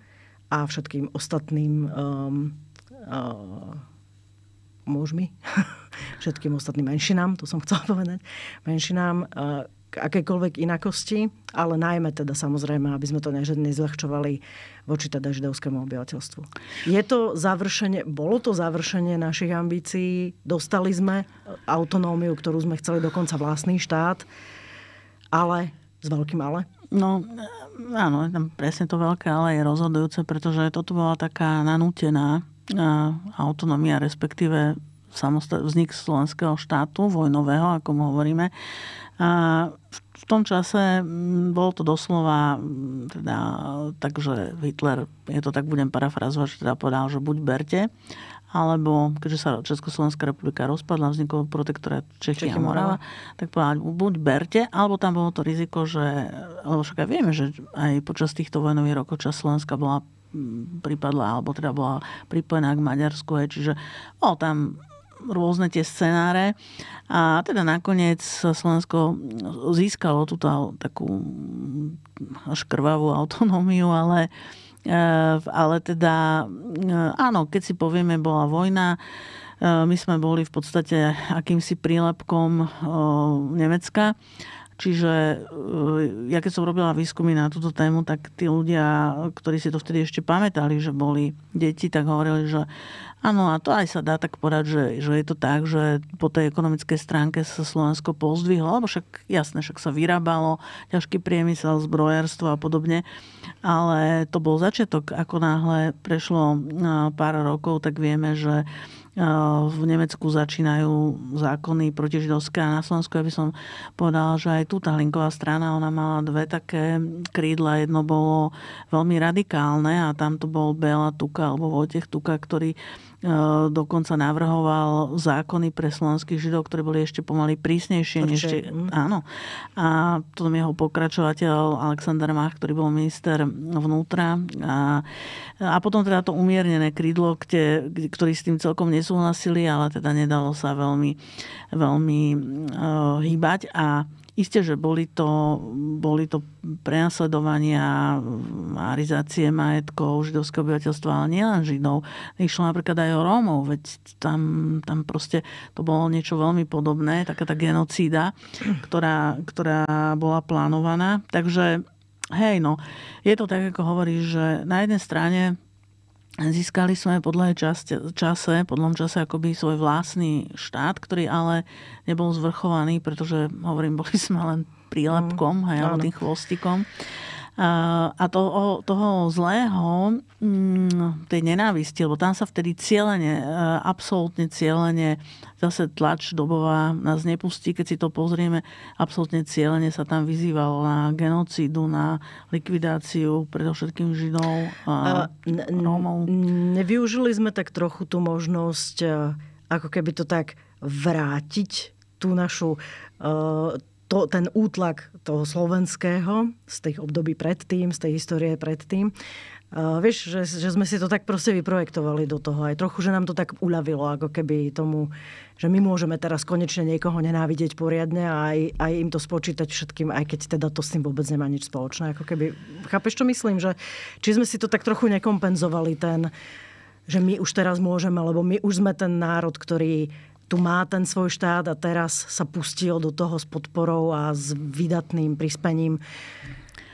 a všetkým ostatným um, uh, mužmi, *laughs* všetkým ostatným menšinám, to som chcela *laughs* povedať, menšinám, uh, k akékoľvek inakosti, ale najmä teda samozrejme, aby sme to nezľahčovali voči teda židovskému obyvateľstvu. Je to završenie, bolo to završenie našich ambícií, dostali sme e, autonómiu, ktorú sme chceli dokonca vlastný štát, ale s veľkým ale. No, áno, je tam presne to veľké, ale je rozhodujúce, pretože toto bola taká nanútená autonomia, respektíve vznik slovenského štátu, vojnového, ako mu hovoríme. A v tom čase bolo to doslova, teda, takže Hitler, je to tak budem parafrazovať, že teda povedal, že buď berte, alebo keďže sa Československá republika rozpadla, vznikol protektorát Čechy, Čechy a Morava, tak povedať, buď berte, alebo tam bolo to riziko, že, lebo však aj vieme, že aj počas týchto vojnových rokov čas Slovenska bola mm, pripadla, alebo teda bola pripojená k Maďarsku, hej, čiže o, tam rôzne tie scenáre. A teda nakoniec Slovensko získalo túto takú škrvavú mm, autonómiu, ale uh, Eh, ale teda eh, áno, keď si povieme, bola vojna, eh, my sme boli v podstate akýmsi prílepkom Nemecka Čiže ja keď som robila výskumy na túto tému, tak tí ľudia, ktorí si to vtedy ešte pamätali, že boli deti, tak hovorili, že Áno, a to aj sa dá tak povedať, že, že je to tak, že po tej ekonomickej stránke sa Slovensko pozdvihlo, lebo však jasne, však sa vyrábalo, ťažký priemysel, zbrojárstvo a podobne, ale to bol začiatok. Ako náhle prešlo pár rokov, tak vieme, že v Nemecku začínajú zákony proti židovské a na Slovensku, ja by som povedala, že aj tu tá linková strana, ona mala dve také krídla. Jedno bolo veľmi radikálne a tam to bol Bela Tuka alebo Vojtech Tuka, ktorý dokonca navrhoval zákony pre slovenských židov, ktoré boli ešte pomaly prísnejšie. Než ešte, hm? áno. A potom jeho pokračovateľ Alexander Mach, ktorý bol minister vnútra. A, a potom teda to umiernené krídlo, kde, ktorí s tým celkom nesúhlasili, ale teda nedalo sa veľmi, veľmi uh, hýbať. A Isté, že boli to, boli to prenasledovania arizácie majetkov židovského obyvateľstva, ale nielen židov. Išlo napríklad aj o Rómov, veď tam, tam proste to bolo niečo veľmi podobné, taká tá genocída, ktorá, ktorá bola plánovaná. Takže hej, no, je to tak, ako hovoríš, že na jednej strane Získali sme podľa čase, čase, podľa čase akoby svoj vlastný štát, ktorý ale nebol zvrchovaný, pretože hovorím, *laughs* boli sme len prílepkom, mm, hej, alebo tým chvostikom a toho, toho zlého, mm, tej nenávisti, lebo tam sa vtedy cieľene, e, absolútne cieľene, zase tlač dobová nás nepustí, keď si to pozrieme, absolútne cieľene sa tam vyzývalo na genocídu, na likvidáciu predovšetkým Židov a Rómov. Nevyužili sme tak trochu tú možnosť, e, ako keby to tak vrátiť tú našu e, to, ten útlak toho slovenského z tých období predtým, z tej histórie predtým. Uh, vieš, že, že sme si to tak proste vyprojektovali do toho. Aj trochu, že nám to tak uľavilo, ako keby tomu, že my môžeme teraz konečne niekoho nenávidieť poriadne a aj, aj im to spočítať všetkým, aj keď teda to s tým vôbec nemá nič spoločné. Ako keby, chápeš, čo myslím? Že, či sme si to tak trochu nekompenzovali ten, že my už teraz môžeme, lebo my už sme ten národ, ktorý tu má ten svoj štát a teraz sa pustil do toho s podporou a s vydatným prispením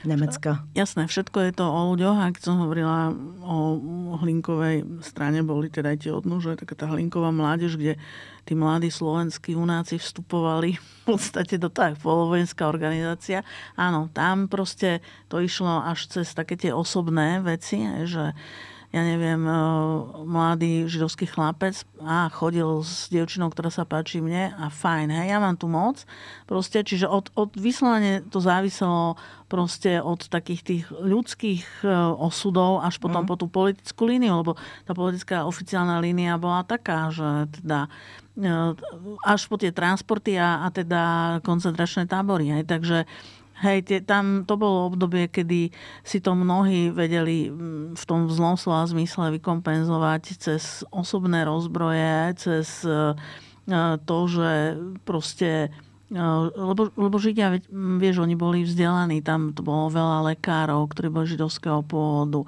Nemecka. Jasné, všetko je to o ľuďoch. Ak som hovorila o Hlinkovej strane, boli teda aj tie odnúže, taká tá Hlinková mládež, kde tí mladí slovenskí unáci vstupovali v podstate do tá polovojenská organizácia. Áno, tam proste to išlo až cez také tie osobné veci, že ja neviem, e, mladý židovský chlapec a chodil s dievčinou, ktorá sa páči mne a fajn, hej, ja mám tu moc. Proste, čiže od, od vyslovene to záviselo proste od takých tých ľudských e, osudov až potom mm. po tú politickú líniu, lebo tá politická oficiálna línia bola taká, že teda e, až po tie transporty a, a teda koncentračné tábory. Hej. Takže Hej, tie, tam to bolo obdobie, kedy si to mnohí vedeli mm, v tom zlom slova zmysle vykompenzovať cez osobné rozbroje, cez e, e, to, že proste e, lebo, lebo Židia, vieš, oni boli vzdelaní, tam to bolo veľa lekárov, ktorí boli židovského pôvodu,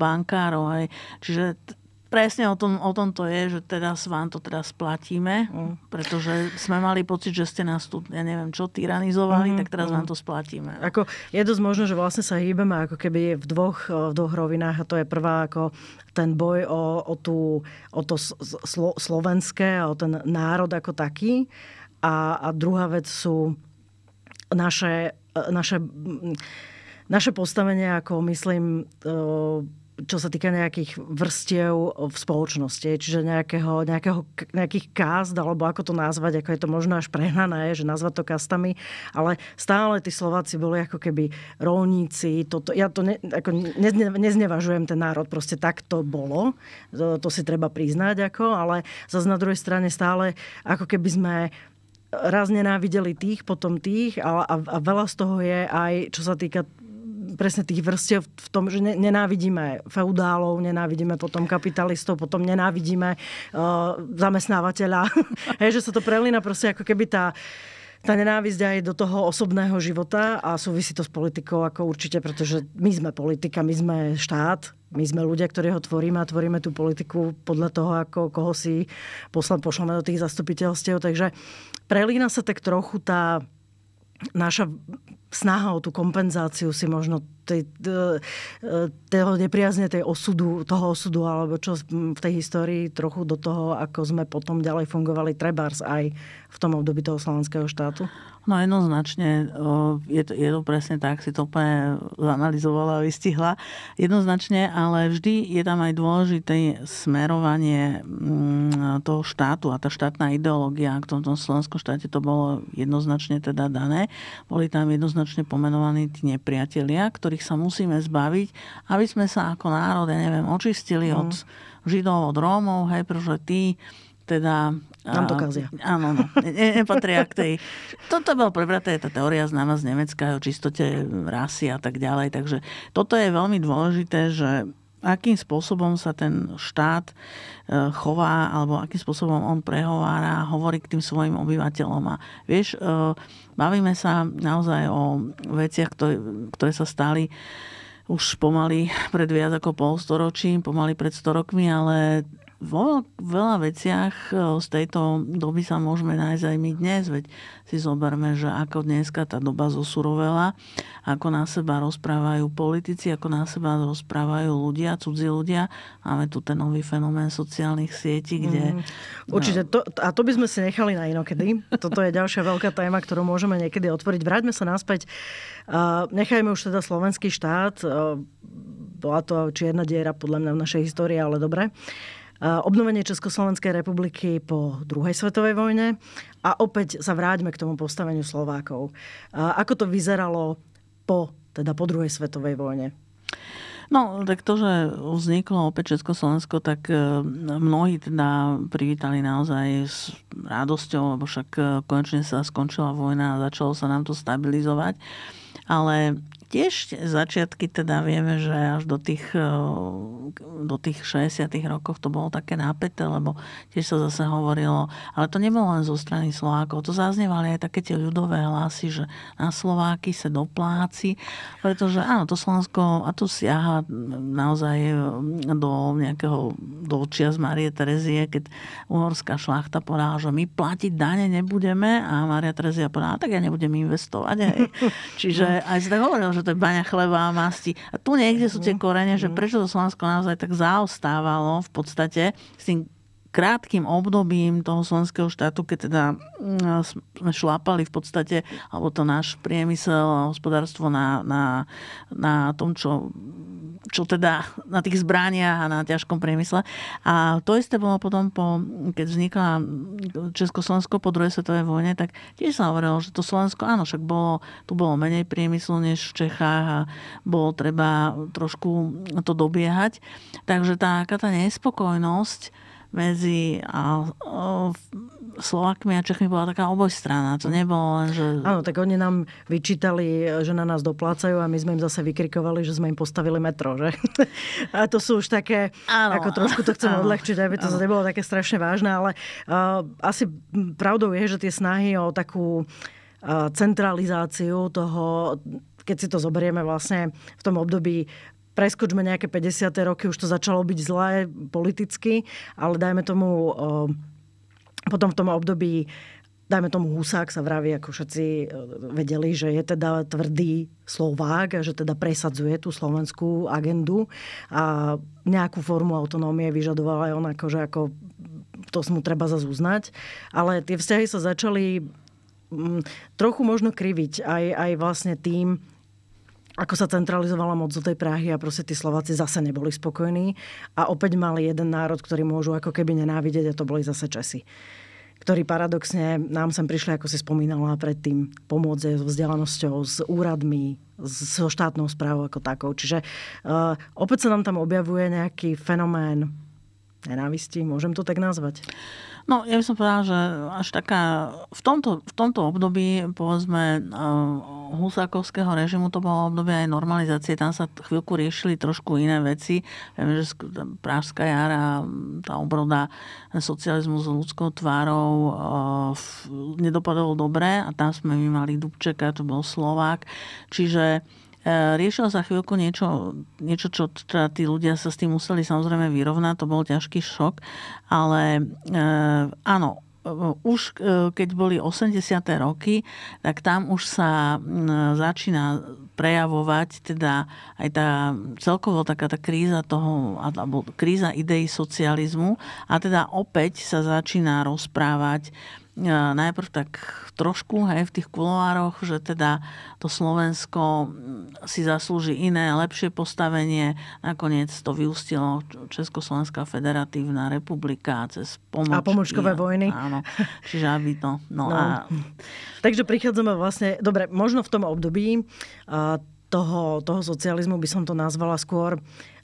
bankárov, hej. Čiže Presne o tom, o tom to je, že teraz vám to teraz platíme, mm. pretože sme mali pocit, že ste nás tu, ja neviem čo, tyranizovali, mm. tak teraz mm. vám mm-hmm. to splatíme. Ako, je dosť možné, že vlastne sa hýbeme ako keby v dvoch, e, v dvoch rovinách a to je prvá ako ten boj o, o, tú, o to slo, slovenské a o ten národ ako taký a, a druhá vec sú naše, e, naše, naše postavenie ako myslím e, čo sa týka nejakých vrstiev v spoločnosti, čiže nejakého, nejakého, nejakých kást, alebo ako to nazvať, ako je to možno až prehnané, že nazvať to kastami, ale stále tí Slováci boli ako keby rolníci, toto, ja to ne, ako ne, neznevažujem ten národ, proste tak to bolo, to, to si treba priznať, ako, ale zase na druhej strane stále ako keby sme raz nenávideli tých, potom tých a, a, a veľa z toho je aj, čo sa týka presne tých vrstiev v tom, že nenávidíme feudálov, nenávidíme potom kapitalistov, potom nenávidíme uh, zamestnávateľa. *laughs* Hej, že sa to prelína proste ako keby tá tá nenávisť aj do toho osobného života a súvisí to s politikou ako určite, pretože my sme politika, my sme štát, my sme ľudia, ktorí ho tvoríme a tvoríme tú politiku podľa toho, ako koho si poslám pošlame do tých zastupiteľstiev. Takže prelína sa tak trochu tá naša snaha o tú kompenzáciu si možno tej, e, e, toho nepriazne tej osudu, toho osudu alebo čo v tej histórii trochu do toho, ako sme potom ďalej fungovali trebárs aj v tom období toho slovenského štátu? No jednoznačne, je to, je to presne tak, si to úplne zanalizovala a vystihla. Jednoznačne, ale vždy je tam aj dôležité smerovanie mm, toho štátu a tá štátna ideológia, ak v tom, tom slovenskom štáte to bolo jednoznačne teda dané. Boli tam jednoznačne jednoznačne pomenovaní tí nepriatelia, ktorých sa musíme zbaviť, aby sme sa ako národ, ja neviem, očistili mm. od Židov, od Rómov, hej, pretože tí teda... Nám to kazia. Áno, no, ne, nepatria k tej... Toto bol prebraté, tá teória známa z Nemecka o čistote rasy a tak ďalej, takže toto je veľmi dôležité, že akým spôsobom sa ten štát e, chová, alebo akým spôsobom on prehovára, hovorí k tým svojim obyvateľom. A vieš, e, Bavíme sa naozaj o veciach, ktoré, ktoré sa stali už pomaly pred viac ako pol storočím, pomaly pred 100 rokmi, ale vo veľa veciach e, z tejto doby sa môžeme nájsť aj my dnes, veď si zoberme, že ako dneska tá doba zosurovela, ako na seba rozprávajú politici, ako na seba rozprávajú ľudia, cudzí ľudia. Máme tu ten nový fenomén sociálnych sietí, kde... Mm, určite, no. to, a to by sme si nechali na inokedy. Toto je ďalšia veľká téma, ktorú môžeme niekedy otvoriť. Vráťme sa naspäť. Nechajme už teda slovenský štát bola to čierna diera podľa mňa v našej histórii, ale dobre obnovenie Československej republiky po druhej svetovej vojne a opäť sa vráťme k tomu postaveniu Slovákov. Ako to vyzeralo po, teda po druhej svetovej vojne? No, tak to, že vzniklo opäť Československo, tak e, mnohí teda privítali naozaj s radosťou, lebo však e, konečne sa skončila vojna a začalo sa nám to stabilizovať. Ale tiež začiatky teda vieme, že až do tých, eh, do tých 60 rokov to bolo také nápete, lebo tiež sa zase hovorilo, ale to nebolo len zo strany Slovákov, to zaznievali aj také tie ľudové hlasy, že na Slováky sa dopláci, pretože áno, to Slovensko, a to siaha naozaj eh, do nejakého dolčia z Marie Terezie, keď uhorská šlachta povedala, že my platiť dane nebudeme a Maria Terezia povedala, tak ja nebudem investovať. Aj. *laughs* Čiže no. aj sa tak hovorilo, že že to je baňa chleba a masti. A tu niekde sú tie mhm, korene, že mhm. prečo to Slovensko naozaj tak zaostávalo v podstate s tým krátkým obdobím toho slovenského štátu, keď teda mm, sme šlápali v podstate, alebo to náš priemysel a hospodárstvo na, na, na tom, čo, čo teda na tých zbraniach a na ťažkom priemysle. A to isté bolo potom, po, keď vznikla Československo po druhej svetovej vojne, tak tiež sa hovorilo, že to Slovensko, áno, však bolo, tu bolo menej priemyslu než v Čechách a bolo treba trošku to dobiehať. Takže taká tá nespokojnosť medzi a, a, Slovakmi a Čechmi bola taká obojstrana. To nebolo len, že... Áno, tak oni nám vyčítali, že na nás doplácajú a my sme im zase vykrikovali, že sme im postavili metro, že? *laughs* A to sú už také, áno, ako trošku to chcem áno, odlehčiť, aby to nebolo také strašne vážne, ale uh, asi pravdou je, že tie snahy o takú centralizáciu toho keď si to zoberieme vlastne v tom období preskočme nejaké 50. roky, už to začalo byť zlé politicky, ale dajme tomu eh, potom v tom období dajme tomu Husák sa vraví, ako všetci eh, vedeli, že je teda tvrdý Slovák a že teda presadzuje tú slovenskú agendu a nejakú formu autonómie vyžadovala aj on akože ako to mu treba zase uznať. Ale tie vzťahy sa začali mm, trochu možno kriviť aj, aj vlastne tým, ako sa centralizovala moc do tej Prahy a proste tí Slováci zase neboli spokojní a opäť mali jeden národ, ktorý môžu ako keby nenávidieť a to boli zase Česi ktorí paradoxne nám sem prišli, ako si spomínala predtým, pomôcť s vzdelanosťou, s úradmi, so štátnou správou ako takou. Čiže uh, opäť sa nám tam objavuje nejaký fenomén nenávisti, môžem to tak nazvať? No, ja by som povedala, že až taká, v tomto, v tomto období, povedzme, eh, husákovského režimu to bolo obdobie aj normalizácie, tam sa chvíľku riešili trošku iné veci. Viem, že Pražská jara, tá obroda eh, socializmu s ľudskou tvárou eh, nedopadol dobre a tam sme my mali Dubčeka, to bol Slovák. Čiže E, Riešila sa chvíľku niečo, niečo čo teda tí ľudia sa s tým museli samozrejme vyrovnať, to bol ťažký šok, ale e, áno, e, už keď boli 80. roky, tak tam už sa začína prejavovať teda aj tá celkovo taká tá kríza toho, alebo kríza ideí socializmu a teda opäť sa začína rozprávať najprv tak trošku aj v tých kuloároch, že teda to Slovensko mm, si zaslúži iné, lepšie postavenie. Nakoniec to vyústilo Československá federatívna republika cez pomočky. A pomočkové vojny. Áno, čiže aby to... No, no. A... Takže prichádzame vlastne... Dobre, možno v tom období toho, toho socializmu by som to nazvala skôr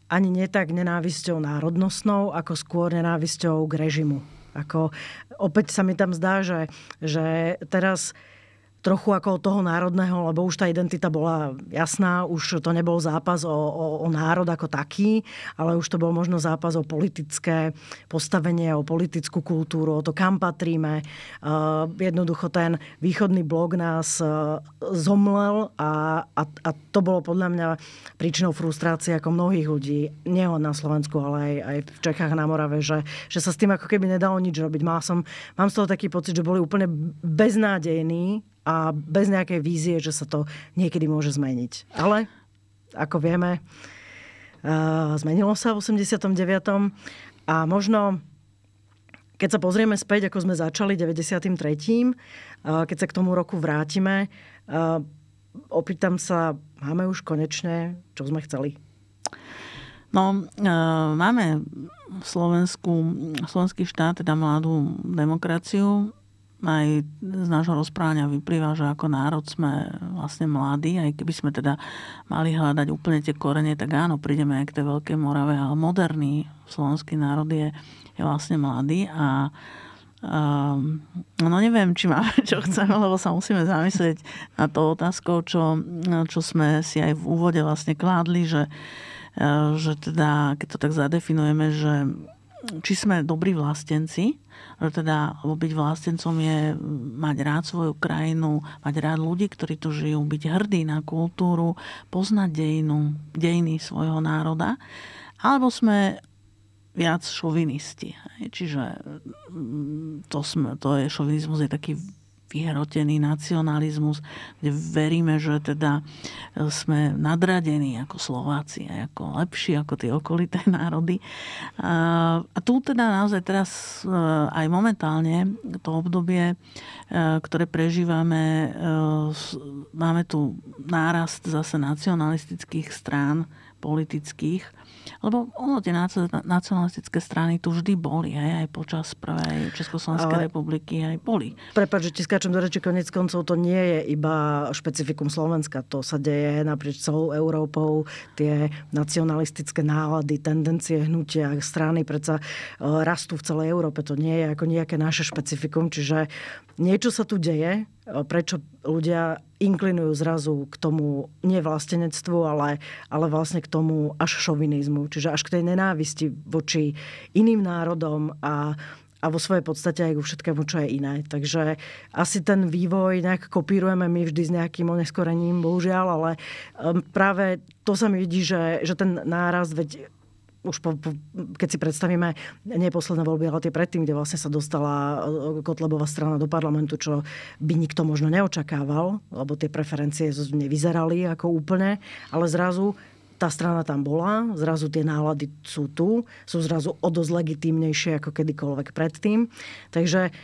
ani netak nenávisťou národnostnou, ako skôr nenávisťou k režimu. Ako, opäť sa mi tam zdá, že, že teraz trochu ako toho národného, lebo už tá identita bola jasná, už to nebol zápas o, o, o národ ako taký, ale už to bol možno zápas o politické postavenie, o politickú kultúru, o to, kam patríme. Uh, jednoducho ten východný blok nás uh, zomlel a, a, a to bolo podľa mňa príčinou frustrácie ako mnohých ľudí, nielen na Slovensku, ale aj, aj v Čechách na Morave, že, že sa s tým ako keby nedalo nič robiť. Mal som, mám z toho taký pocit, že boli úplne beznádejní a bez nejakej vízie, že sa to niekedy môže zmeniť. Ale ako vieme, eh, zmenilo sa v 89. a možno keď sa pozrieme späť, ako sme začali 93., eh, keď sa k tomu roku vrátime, eh, opýtam sa, máme už konečne, čo sme chceli? No, máme v Slovensku, slovenský štát, teda mladú demokraciu, aj z nášho rozprávania vyplýva, že ako národ sme vlastne mladí, aj keby sme teda mali hľadať úplne tie korene, tak áno, prídeme aj k tej Veľkej Morave, ale moderný slovenský národ je, je vlastne mladý a Um, no neviem, či máme, čo chceme, lebo sa musíme zamyslieť na to otázkou, čo, čo sme si aj v úvode vlastne kládli, že, ehm, že teda, keď to tak zadefinujeme, že či sme dobrí vlastenci, teda byť vlastencom je mm, mať rád svoju krajinu, mať rád ľudí, ktorí tu žijú, byť hrdý na kultúru, poznať dejinu, dejiny svojho národa, alebo sme viac šovinisti. Čiže mm, to, sme, to je, šovinizmus je taký vyhrotený nacionalizmus, kde veríme, že teda e, sme nadradení ako Slováci a ako lepší ako tie okolité *laughs* národy. A tu teda naozaj teraz e, aj momentálne to obdobie, e, ktoré prežívame, máme tu nárast zase nacionalistických strán politických, lebo ono, tie nacionalistické strany tu vždy boli, aj, aj počas prvej Československej Ale... republiky, aj boli. Prepač, že ti skáčem do reči, konec koncov to nie je iba špecifikum Slovenska. To sa deje naprieč celou Európou. Tie nacionalistické nálady, tendencie, hnutia, strany predsa e, rastú v celej Európe. To nie je ako nejaké naše špecifikum. Čiže niečo sa tu deje, prečo ľudia inklinujú zrazu k tomu nevlastenectvu, vlastenectvu, ale, ale vlastne k tomu až šovinizmu, čiže až k tej nenávisti voči iným národom a, a vo svojej podstate aj ku všetkému, čo je iné. Takže asi ten vývoj nejak kopírujeme my vždy s nejakým oneskorením, bohužiaľ, ale práve to sa mi vidí, že, že ten náraz, veď už po, po, keď si predstavíme nie posledné voľby, ale tie predtým, kde vlastne sa dostala e, Kotlebová strana do parlamentu, čo by nikto možno neočakával, lebo tie preferencie nevyzerali ako úplne, ale zrazu tá strana tam bola, zrazu tie nálady sú tu, sú zrazu o dosť legitímnejšie ako kedykoľvek predtým. Takže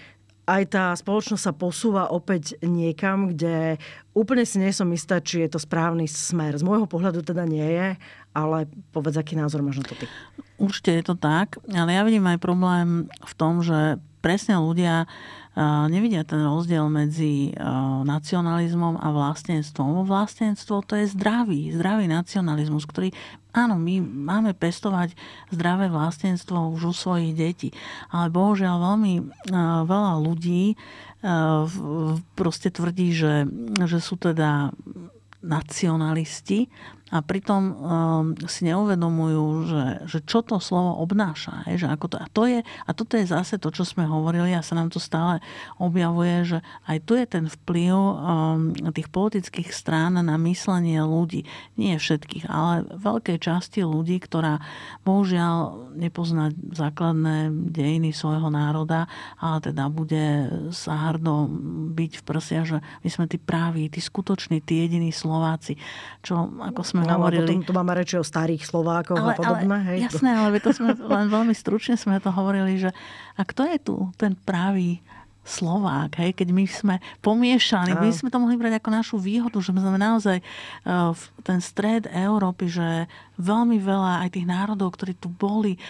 aj tá spoločnosť sa posúva opäť niekam, kde úplne si nie som istá, či je to správny smer. Z môjho pohľadu teda nie je, ale povedz, aký názor máš na to ty. Určite je to tak, ale ja vidím aj problém v tom, že presne ľudia nevidia ten rozdiel medzi nacionalizmom a vlastenstvom. Vlastenstvo to je zdravý, zdravý nacionalizmus, ktorý áno, my máme pestovať zdravé vlastenstvo už u svojich detí, ale bohužiaľ veľmi veľa ľudí proste tvrdí, že, že sú teda nacionalisti, a pritom um, si neuvedomujú, že, že čo to slovo obnáša. Hej, že ako to, a, to je, a toto je zase to, čo sme hovorili a sa nám to stále objavuje, že aj tu je ten vplyv um, tých politických strán na myslenie ľudí. Nie všetkých, ale veľkej časti ľudí, ktorá bohužiaľ nepozná základné dejiny svojho národa, ale teda bude sa hrdo byť v prsia, že my sme tí práví, tí skutoční, tí jediní Slováci, čo ako sme hovorili. potom tu máme reči o starých Slovákoch ale, a podobné. Ale, hej. Jasné, ale to sme, *laughs* len veľmi stručne sme to hovorili, že a kto je tu ten pravý Slovák, hej, keď my sme pomiešaní, my sme to mohli brať ako našu výhodu, že my sme naozaj eh, v ten stred Európy, že veľmi veľa aj tých národov, ktorí tu boli, eh,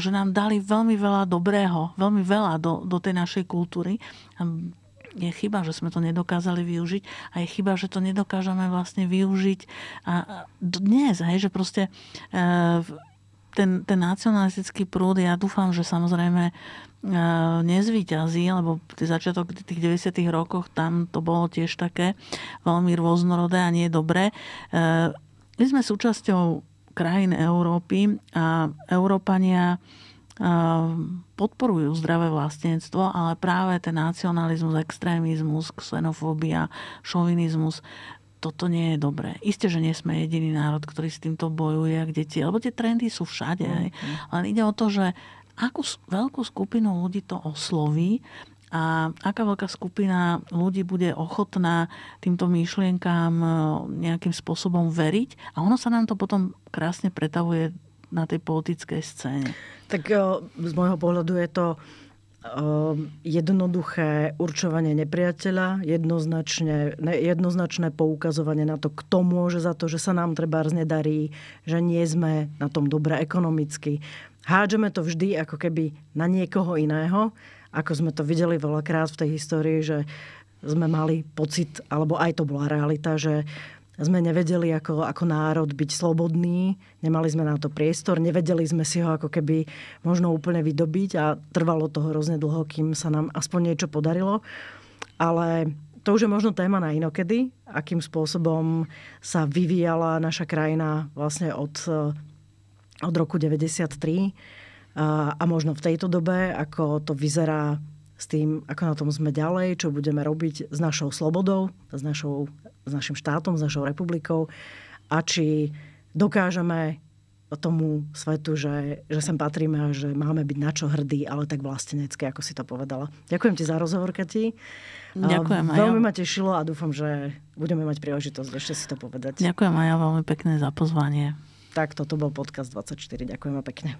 že nám dali veľmi veľa dobrého, veľmi veľa do, do tej našej kultúry ehm, je chyba, že sme to nedokázali využiť a je chyba, že to nedokážeme vlastne využiť a dnes, hej, že proste e, ten, ten nacionalistický prúd, ja dúfam, že samozrejme e, nezvyťazí, lebo začiatok tých 90. rokoch tam to bolo tiež také veľmi rôznorodé a nie dobré. E, my sme súčasťou krajín Európy a Európania podporujú zdravé vlastníctvo, ale práve ten nacionalizmus, extrémizmus, xenofóbia, šovinizmus, toto nie je dobré. Isté, že nie sme jediný národ, ktorý s týmto bojuje, kde deti, lebo tie trendy sú všade. Mm. Len ide o to, že akú veľkú skupinu ľudí to osloví a aká veľká skupina ľudí bude ochotná týmto myšlienkám e, nejakým spôsobom veriť a ono sa nám to potom krásne pretavuje na tej politickej scéne? Tak e, z môjho pohľadu je to e, jednoduché určovanie nepriateľa, jednoznačne, jednoznačné poukazovanie na to, kto môže za to, že sa nám treba nedarí, že nie sme na tom dobre ekonomicky. Hádžeme to vždy ako keby na niekoho iného, ako sme to videli veľakrát v tej histórii, že sme mali pocit, alebo aj to bola realita, že uh, sme nevedeli ako, ako národ byť slobodný, nemali sme na to priestor, nevedeli sme si ho ako keby možno úplne vydobiť a trvalo to hrozne dlho, kým sa nám aspoň niečo podarilo. Ale to už je možno téma na inokedy, akým spôsobom sa vyvíjala naša krajina vlastne od, od roku 93 a, a možno v tejto dobe, ako to vyzerá s tým, ako na tom sme ďalej, čo budeme robiť s našou slobodou, s našou s našim štátom, s našou republikou a či dokážeme tomu svetu, že, že sem patríme a že máme byť na čo hrdí, ale tak vlastenecké, ako si to povedala. Ďakujem ti za rozhovor, Kati. Ďakujem aj Veľmi ma tešilo a dúfam, že budeme mať príležitosť ešte si to povedať. Ďakujem aj ja veľmi pekne za pozvanie. Tak, toto bol podcast 24. Ďakujeme pekne.